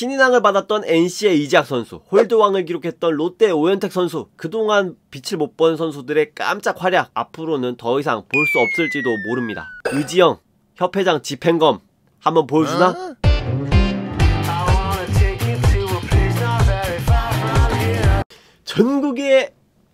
신인왕을 받았던 NC의 이지학 선수, 홀드왕을 기록했던 롯데의 오현택 선수, 그동안 빛을 못 본 선수들의 깜짝 활약 앞으로는 더 이상 볼 수 없을지도 모릅니다. 의지영 협회장 집행검 한번 보여주나? 전국의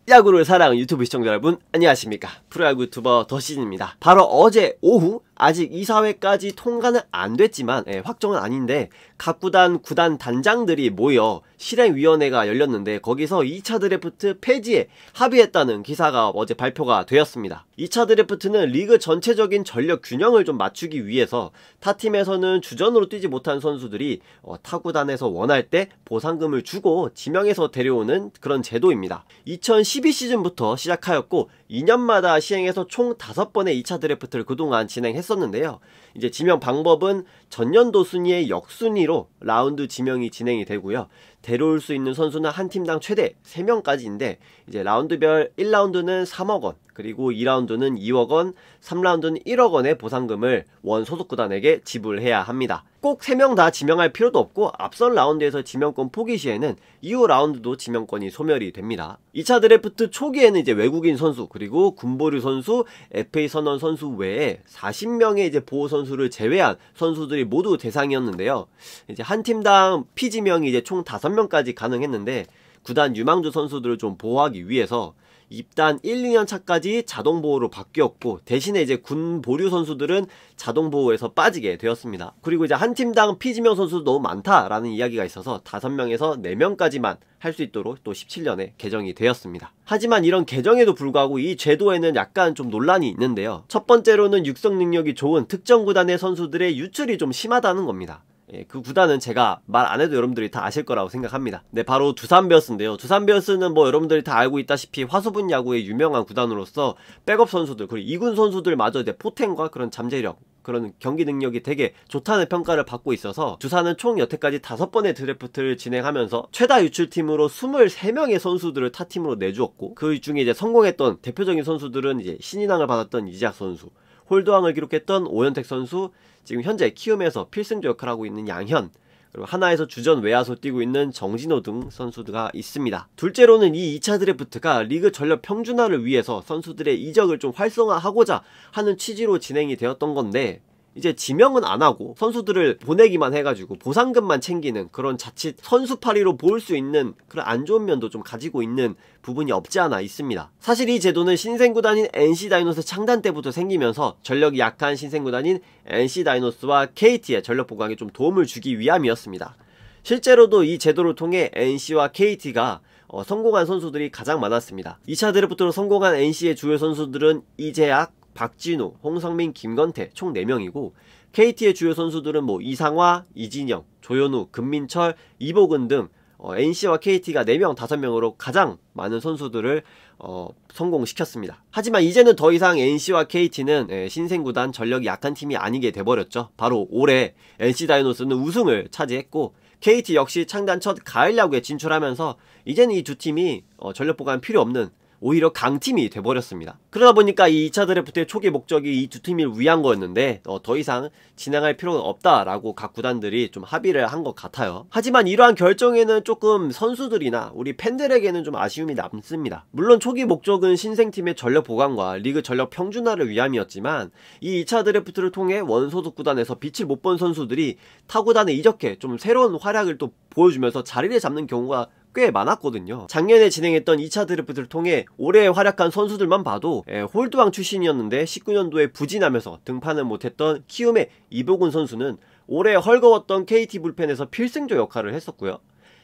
야구를 사랑하는 유튜브 시청자 여러분 안녕하십니까 프로야구 유튜버 더시즌입니다. 바로 어제 오후 아직 이사회까지 통과는 안 됐지만 예, 확정은 아닌데 각 구단 구단 단장들이 모여 실행위원회가 열렸는데 거기서 2차 드래프트 폐지에 합의했다는 기사가 어제 발표가 되었습니다. 2차 드래프트는 리그 전체적인 전력 균형을 좀 맞추기 위해서 타 팀에서는 주전으로 뛰지 못한 선수들이 어, 타구단에서 원할 때 보상금을 주고 지명해서 데려오는 그런 제도입니다. 2012 시즌부터 시작하였고 2년마다 시행해서 총5 번의 2차 드래프트를 그동안 진행했었는데요. 이제 지명 방법은 전년도 순위의 역순위로 라운드 지명이 진행이 되고요. 데려올 수 있는 선수는 한 팀당 최대 3명까지인데 이제 라운드별 1라운드는 3억 원, 그리고 2라운드는 2억 원, 3라운드는 1억 원의 보상금을 원 소속 구단에게 지불해야 합니다. 꼭 3명 다 지명할 필요도 없고 앞선 라운드에서 지명권 포기 시에는 이후 라운드도 지명권이 소멸이 됩니다. 2차 드래프트 초기에는 이제 외국인 선수 그리고 군보류 선수, FA 선언 선수 외에 40명의 이제 보호 선수를 제외한 선수들 선수들이 모두 대상이었는데요. 이제 한 팀당 피지명이 이제 총5 명까지 가능했는데 구단 유망주 선수들을 좀 보호하기 위해서 입단 1, 2년 차까지 자동 보호로 바뀌었고 대신에 이제 군 보류 선수들은 자동 보호에서 빠지게 되었습니다. 그리고 이제 한 팀당 피지명 선수 너무 많다라는 이야기가 있어서 5명에서 4명까지만 할 수 있도록 또 17년에 개정이 되었습니다. 하지만 이런 개정에도 불구하고 이 제도에는 약간 좀 논란이 있는데요. 첫 번째로는 육성 능력이 좋은 특정 구단의 선수들의 유출이 좀 심하다는 겁니다. 예, 그 구단은 제가 말 안 해도 여러분들이 다 아실 거라고 생각합니다. 네, 바로 두산베어스인데요. 두산베어스는 뭐 여러분들이 다 알고 있다시피 화수분 야구의 유명한 구단으로서 백업 선수들 그리고 이군 선수들마저 이제 포텐과 그런 잠재력 그런 경기 능력이 되게 좋다는 평가를 받고 있어서 두산은 총 여태까지 다섯 번의 드래프트를 진행하면서 최다 유출팀으로 23명의 선수들을 타팀으로 내주었고 그 중에 이제 성공했던 대표적인 선수들은 이제 신인왕을 받았던 이지학 선수 홀드왕을 기록했던 오현택 선수, 지금 현재 키움에서 필승조 역할을 하고 있는 양현, 그리고 하나에서 주전 외야수 뛰고 있는 정진호 등선수들과 있습니다. 둘째로는 이 2차 드래프트가 리그 전력 평준화를 위해서 선수들의 이적을 좀 활성화하고자 하는 취지로 진행이 되었던 건데 이제 지명은 안 하고 선수들을 보내기만 해가지고 보상금만 챙기는 그런 자칫 선수파리로 보일 수 있는 그런 안 좋은 면도 좀 가지고 있는 부분이 없지 않아 있습니다. 사실 이 제도는 신생구단인 NC 다이노스 창단 때부터 생기면서 전력이 약한 신생구단인 NC 다이노스와 KT의 전력 보강에 좀 도움을 주기 위함이었습니다. 실제로도 이 제도를 통해 NC와 KT가 어, 성공한 선수들이 가장 많았습니다. 2차 드래프트로 성공한 NC의 주요 선수들은 이재학, 박진호, 홍성민, 김건태 총 4명이고 KT의 주요 선수들은 뭐 이상화, 이진영, 조현우, 금민철, 이보근 등 어, NC와 KT가 4명, 5명으로 가장 많은 선수들을 어, 성공시켰습니다. 하지만 이제는 더 이상 NC와 KT는 예, 신생구단 전력이 약한 팀이 아니게 돼버렸죠. 바로 올해 NC 다이노스는 우승을 차지했고 KT 역시 창단 첫 가을 야구에 진출하면서 이제는 이 두 팀이 어, 전력 보강 필요 없는 오히려 강팀이 돼버렸습니다. 그러다 보니까 이 2차 드래프트의 초기 목적이 이 두 팀을 위한 거였는데 어, 더 이상 진행할 필요는 없다라고 각 구단들이 좀 합의를 한 것 같아요. 하지만 이러한 결정에는 조금 선수들이나 우리 팬들에게는 좀 아쉬움이 남습니다. 물론 초기 목적은 신생팀의 전력 보강과 리그 전력 평준화를 위함이었지만 이 2차 드래프트를 통해 원소득 구단에서 빛을 못 본 선수들이 타구단에 이적해 좀 새로운 활약을 또 보여주면서 자리를 잡는 경우가 꽤 많았거든요. 작년에 진행했던 2차 드래프트를 통해 올해 활약한 선수들만 봐도 예, 홀드왕 출신이었는데 19년도에 부진하면서 등판을 못했던 키움의 이보근 선수는 올해 헐거웠던 KT 불펜에서 필승조 역할을 했었고요.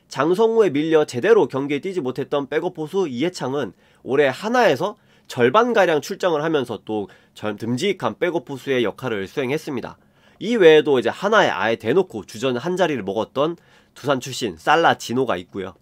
장성우에 밀려 제대로 경기에 뛰지 못했던 백업 포수 이해창은 올해 하나에서 절반가량 출장을 하면서 또 듬직한 백업 포수의 역할을 수행했습니다. 이 외에도 이제 하나에 아예 대놓고 주전 한 자리를 먹었던 두산 출신 살라 진호가 있고요.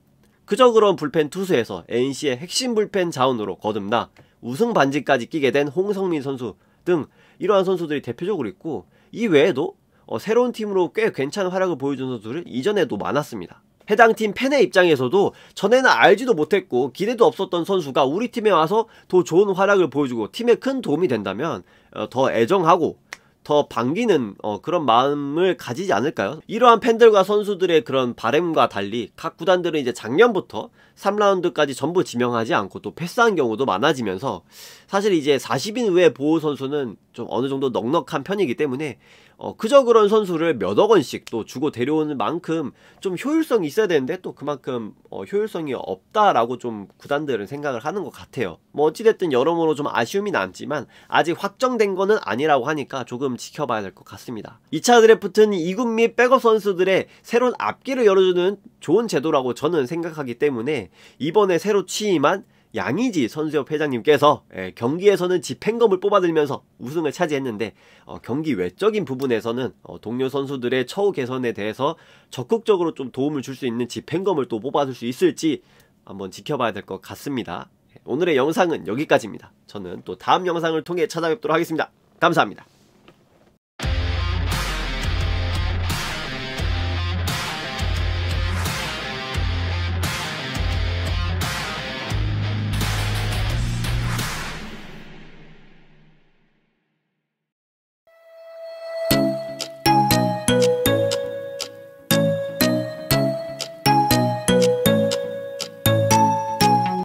그저 그런 불펜 투수에서 NC의 핵심 불펜 자원으로 거듭나 우승 반지까지 끼게 된 홍성민 선수 등 이러한 선수들이 대표적으로 있고 이 외에도 어, 새로운 팀으로 꽤 괜찮은 활약을 보여준 선수들이 이전에도 많았습니다. 해당 팀 팬의 입장에서도 전에는 알지도 못했고 기대도 없었던 선수가 우리 팀에 와서 더 좋은 활약을 보여주고 팀에 큰 도움이 된다면 어, 더 애정하고 더 반기는 어, 그런 마음을 가지지 않을까요? 이러한 팬들과 선수들의 그런 바램과 달리 각 구단들은 이제 작년부터 3라운드까지 전부 지명하지 않고 또 패스한 경우도 많아지면서 사실 이제 40인 외 보호 선수는 좀 어느 정도 넉넉한 편이기 때문에 어, 그저 그런 선수를 몇억 원씩 또 주고 데려오는 만큼 좀 효율성이 있어야 되는데 또 그만큼 어, 효율성이 없다라고 좀 구단들은 생각을 하는 것 같아요. 뭐 어찌됐든 여러모로 좀 아쉬움이 남지만 아직 확정된 거는 아니라고 하니까 조금 지켜봐야 될 것 같습니다. 2차 드래프트는 2군 및 백업 선수들의 새로운 앞길을 열어주는 좋은 제도라고 저는 생각하기 때문에 이번에 새로 취임한 양의지 선수협 회장님께서 예, 경기에서는 집행검을 뽑아들면서 우승을 차지했는데 어, 경기 외적인 부분에서는 어, 동료 선수들의 처우 개선에 대해서 적극적으로 좀 도움을 줄 수 있는 집행검을 또 뽑아줄 수 있을지 한번 지켜봐야 될 것 같습니다. 예, 오늘의 영상은 여기까지입니다. 저는 또 다음 영상을 통해 찾아뵙도록 하겠습니다. 감사합니다.